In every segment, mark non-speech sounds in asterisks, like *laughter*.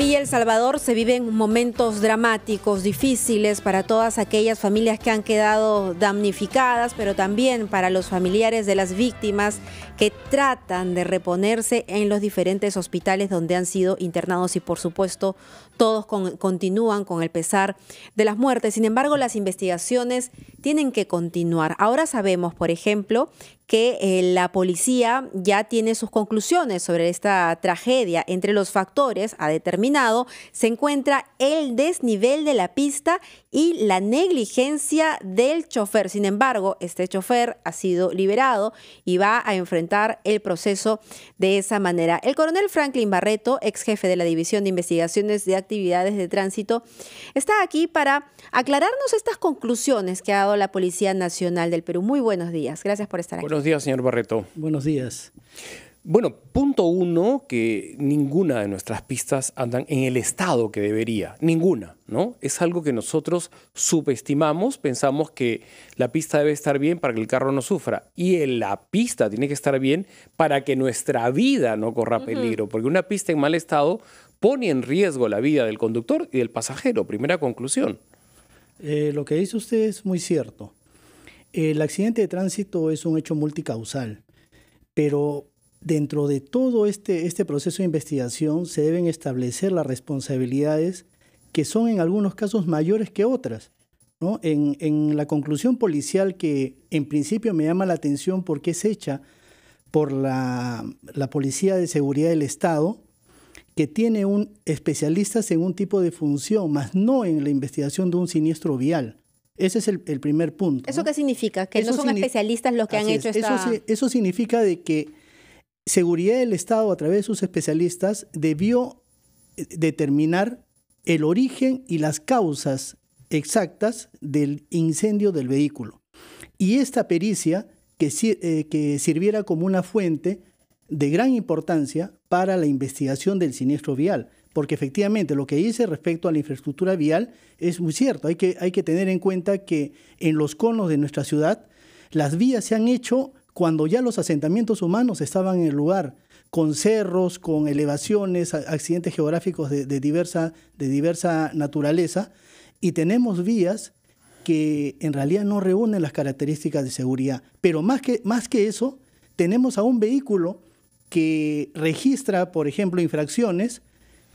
En Villa El Salvador se viven momentos dramáticos, difíciles para todas aquellas familias que han quedado damnificadas, pero también para los familiares de las víctimas que tratan de reponerse en los diferentes hospitales donde han sido internados y por supuesto todos continúan con el pesar de las muertes. Sin embargo, las investigaciones tienen que continuar. Ahora sabemos, por ejemplo, que eh, la policía ya tiene sus conclusiones sobre esta tragedia. Entre los factores ha determinado se encuentra el desnivel de la pista y la negligencia del chofer. Sin embargo, este chofer ha sido liberado y va a enfrentar el proceso de esa manera. El coronel Franklin Barreto, ex jefe de la División de Investigaciones de Actividades de Tránsito, está aquí para aclararnos estas conclusiones que ha dado la Policía Nacional del Perú. Muy buenos días. Gracias por estar aquí buenos días, señor Barreto. Buenos días. Bueno, punto uno, que ninguna de nuestras pistas andan en el estado que debería, ninguna, ¿no? Es algo que nosotros subestimamos, pensamos que la pista debe estar bien para que el carro no sufra y la pista tiene que estar bien para que nuestra vida no corra peligro, porque una pista en mal estado pone en riesgo la vida del conductor y del pasajero, primera conclusión. Eh, lo que dice usted es muy cierto. El accidente de tránsito es un hecho multicausal, pero dentro de todo este, este, proceso de investigación se deben establecer las responsabilidades que son en algunos casos mayores que otras. ¿no? En, la conclusión policial que en principio me llama la atención porque es hecha por la, Policía de Seguridad del Estado, que tiene un, especialista en un tipo de función, más no en la investigación de un siniestro vial. Ese es el, primer punto. ¿Eso qué significa? Que no son especialistas los que han hecho esta... Eso, significa de que Seguridad del Estado, a través de sus especialistas, debió eh, determinar el origen y las causas exactas del incendio del vehículo. Y esta pericia que, eh, que sirviera como una fuente de gran importancia para la investigación del siniestro vial porque efectivamente lo que dice respecto a la infraestructura vial es muy cierto. Hay que, hay que tener en cuenta que en los conos de nuestra ciudad las vías se han hecho cuando ya los asentamientos humanos estaban en el lugar, con cerros, con elevaciones, accidentes geográficos de, diversa, de diversa naturaleza, y tenemos vías que en realidad no reúnen las características de seguridad. Pero más que, más que eso, tenemos a un vehículo que registra, por ejemplo, infracciones,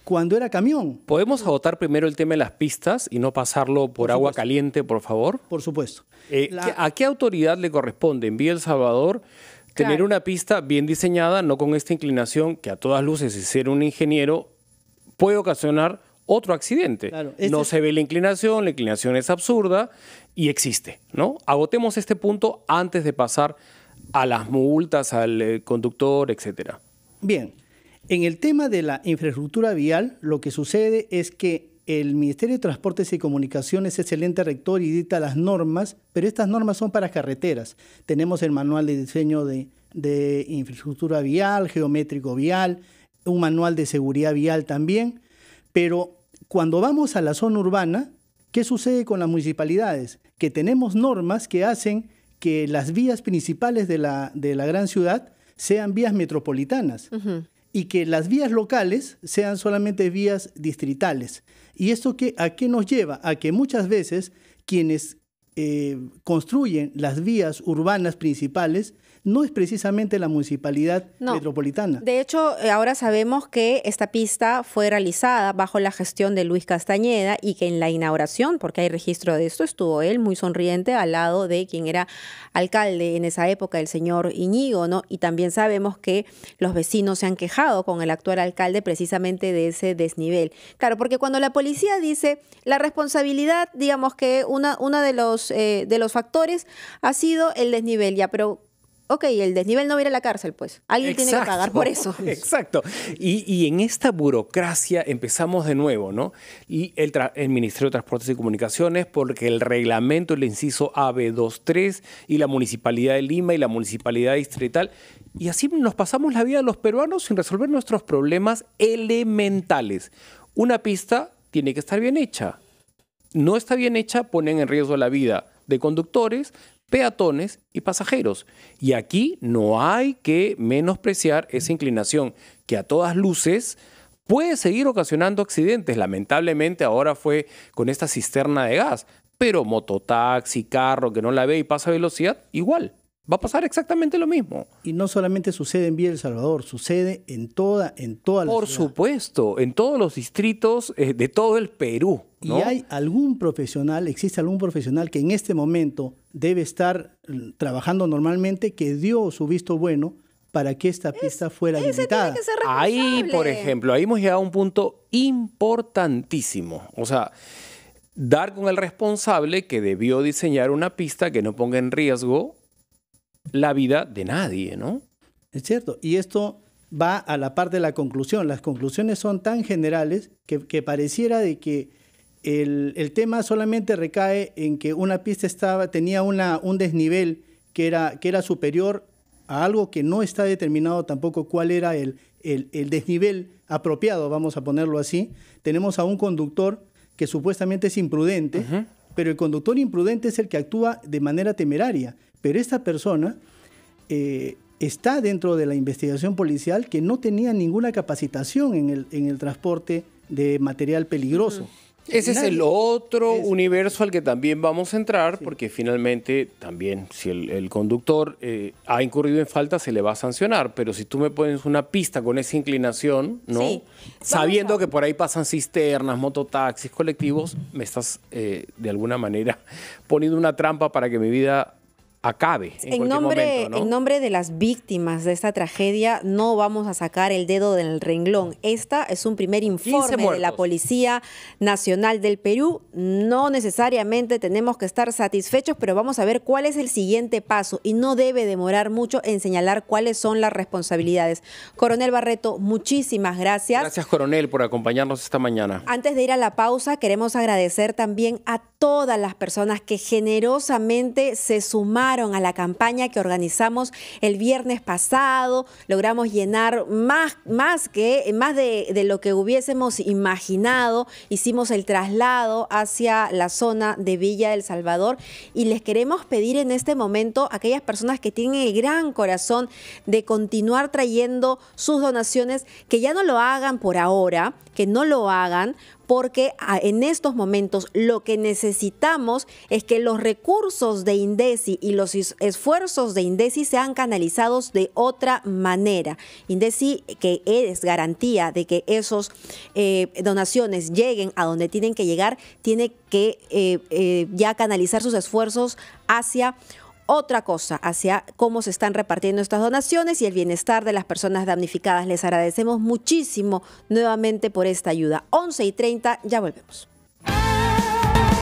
cuando era camión. ¿Podemos agotar primero el tema de las pistas y no pasarlo por, agua caliente, por favor? Por supuesto. Eh, ¿A qué autoridad le corresponde en Vía El Salvador tener una pista bien diseñada, no con esta inclinación que a todas luces, si ser un ingeniero, puede ocasionar otro accidente. Este no se ve la inclinación, la inclinación es absurda y existe, ¿no? Agotemos este punto antes de pasar a las multas, al eh, conductor, etcétera. Bien, en el tema de la infraestructura vial, lo que sucede es que el Ministerio de Transportes y Comunicaciones es excelente rector y dicta las normas, pero estas normas son para carreteras. Tenemos el manual de diseño de, infraestructura vial, geométrico vial, un manual de seguridad vial también, pero cuando vamos a la zona urbana, ¿qué sucede con las municipalidades? Que tenemos normas que hacen que las vías principales de la, gran ciudad sean vías metropolitanas y que las vías locales sean solamente vías distritales. ¿Y esto qué, a qué nos lleva? A que muchas veces quienes eh, construyen las vías urbanas principales no es precisamente la municipalidad metropolitana. De hecho, eh, ahora sabemos que esta pista fue realizada bajo la gestión de Luis Castañeda y que en la inauguración, porque hay registro de esto, estuvo él muy sonriente al lado de quien era alcalde en esa época, el señor Iñigo, ¿no? Y también sabemos que los vecinos se han quejado con el actual alcalde precisamente de ese desnivel. Claro, porque cuando la policía dice la responsabilidad, digamos que una, una de los eh, de los factores ha sido el desnivel, ya, pero ok, el desnivel no viene a la cárcel, pues. Alguien tiene que pagar por eso. *laughs* Exacto. Y, en esta burocracia empezamos de nuevo, ¿no? Y el, Ministerio de Transportes y Comunicaciones, porque el reglamento, el inciso AB23, y la Municipalidad de Lima y la Municipalidad Distrital. Y así nos pasamos la vida de los peruanos sin resolver nuestros problemas elementales. Una pista tiene que estar bien hecha no está bien hecha ponen en riesgo la vida de conductores, peatones y pasajeros. Y aquí no hay que menospreciar esa inclinación que a todas luces puede seguir ocasionando accidentes. Lamentablemente ahora fue con esta cisterna de gas, pero mototaxi, carro que no la ve y pasa velocidad, igual. Va a pasar exactamente lo mismo. Y no solamente sucede en Vía El Salvador, sucede en toda, en toda Por supuesto, en todos los distritos eh, de todo el Perú. ¿no? Y hay algún profesional, existe algún profesional que en este momento debe estar mm, trabajando normalmente, que dio su visto bueno para que esta pista fuera limitada. Ahí, por ejemplo, ahí hemos llegado a un punto importantísimo. O sea, dar con el responsable que debió diseñar una pista que no ponga en riesgo la vida de nadie, ¿no? Es cierto. Y esto va a la parte de la conclusión. Las conclusiones son tan generales que, pareciera de que el, tema solamente recae en que una pista estaba, tenía una, un desnivel que era, que era superior a algo que no está determinado tampoco cuál era el, desnivel apropiado, vamos a ponerlo así. Tenemos a un conductor que supuestamente es imprudente, pero el conductor imprudente es el que actúa de manera temeraria. Pero esta persona eh, está dentro de la investigación policial que no tenía ninguna capacitación en el, transporte de material peligroso. Ese es el otro universo al que también vamos a entrar, porque finalmente también si el, conductor eh, ha incurrido en falta, se le va a sancionar, pero si tú me pones una pista con esa inclinación, ¿no? Sabiendo que por ahí pasan cisternas, mototaxis, colectivos, me estás eh, de alguna manera *laughs* poniendo una trampa para que mi vida acabe. En, nombre, en nombre de las víctimas de esta tragedia, no vamos a sacar el dedo del renglón. Esta es un primer informe de la Policía Nacional del Perú. No necesariamente tenemos que estar satisfechos, pero vamos a ver cuál es el siguiente paso y no debe demorar mucho en señalar cuáles son las responsabilidades. Coronel Barreto, muchísimas gracias. Gracias, coronel, por acompañarnos esta mañana. Antes de ir a la pausa, queremos agradecer también a todas las personas que generosamente se sumaron a la campaña que organizamos el viernes pasado. Logramos llenar más, más que más de, de lo que hubiésemos imaginado. Hicimos el traslado hacia la zona de Villa del Salvador y les queremos pedir en este momento a aquellas personas que tienen el gran corazón de continuar trayendo sus donaciones, que ya no lo hagan por ahora, que no lo hagan porque ah, en estos momentos lo que necesitamos es que los recursos de INDECI y los esfuerzos de INDECI sean canalizados de otra manera. INDECI que es garantía de que esas eh, donaciones lleguen a donde tienen que llegar, tiene que eh, eh, ya canalizar sus esfuerzos hacia otra cosa hacia cómo se están repartiendo estas donaciones y el bienestar de las personas damnificadas. Les agradecemos muchísimo nuevamente por esta ayuda. 11 y 30, ya volvemos.